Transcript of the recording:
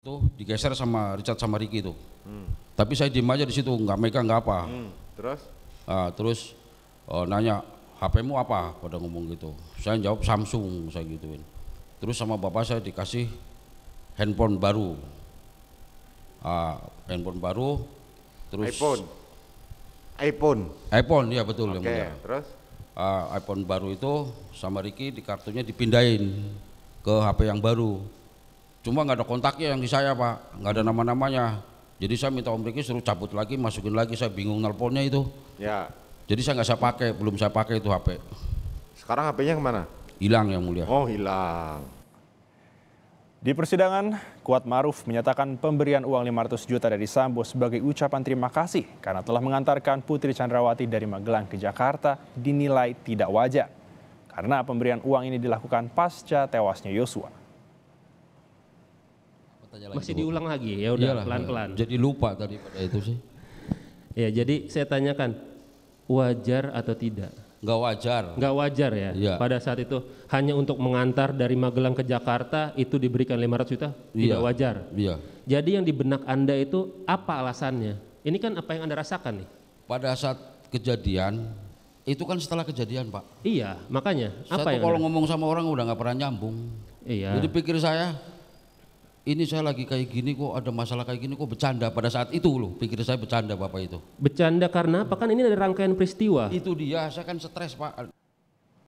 itu digeser sama Richard sama Ricky itu. Hmm. Tapi saya diem aja di situ, nggak megang nggak apa. Hmm. Terus? Nah, terus uh, nanya HP-mu apa? Pada ngomong gitu. Saya jawab Samsung saya gituin. Terus sama bapak saya dikasih handphone baru. Uh, handphone baru. Terus iPhone. iPhone. iPhone ya betul okay. ya. Terus? Uh, iPhone baru itu sama Ricky di kartunya dipindahin ke HP yang baru Cuma nggak ada kontaknya yang di saya pak, nggak ada nama-namanya. Jadi saya minta Om Riki suruh cabut lagi, masukin lagi. Saya bingung nelponnya itu. Ya. Jadi saya nggak saya pakai, belum saya pakai itu HP. Sekarang HP-nya kemana? Hilang yang mulia. Oh hilang. Di persidangan, Kuat Maruf menyatakan pemberian uang 500 juta dari Sambo sebagai ucapan terima kasih karena telah mengantarkan Putri Chandrawati dari Magelang ke Jakarta dinilai tidak wajar. Karena pemberian uang ini dilakukan pasca tewasnya Yosua tanya lagi masih diulang lagi ya udah pelan-pelan jadi lupa tadi pada itu sih ya jadi saya tanyakan wajar atau tidak Enggak wajar. Enggak wajar ya. ya. Pada saat itu hanya untuk mengantar dari Magelang ke Jakarta itu diberikan 500 juta ya. tidak iya. wajar. Iya. Jadi yang di benak Anda itu apa alasannya? Ini kan apa yang Anda rasakan nih? Pada saat kejadian itu kan setelah kejadian, Pak. Iya, makanya apa Satu yang kalau ngomong sama orang udah nggak pernah nyambung. Iya. Jadi pikir saya ini saya lagi kayak gini kok ada masalah kayak gini kok bercanda pada saat itu loh pikir saya bercanda bapak itu bercanda karena apa kan ini ada rangkaian peristiwa itu dia saya kan stres pak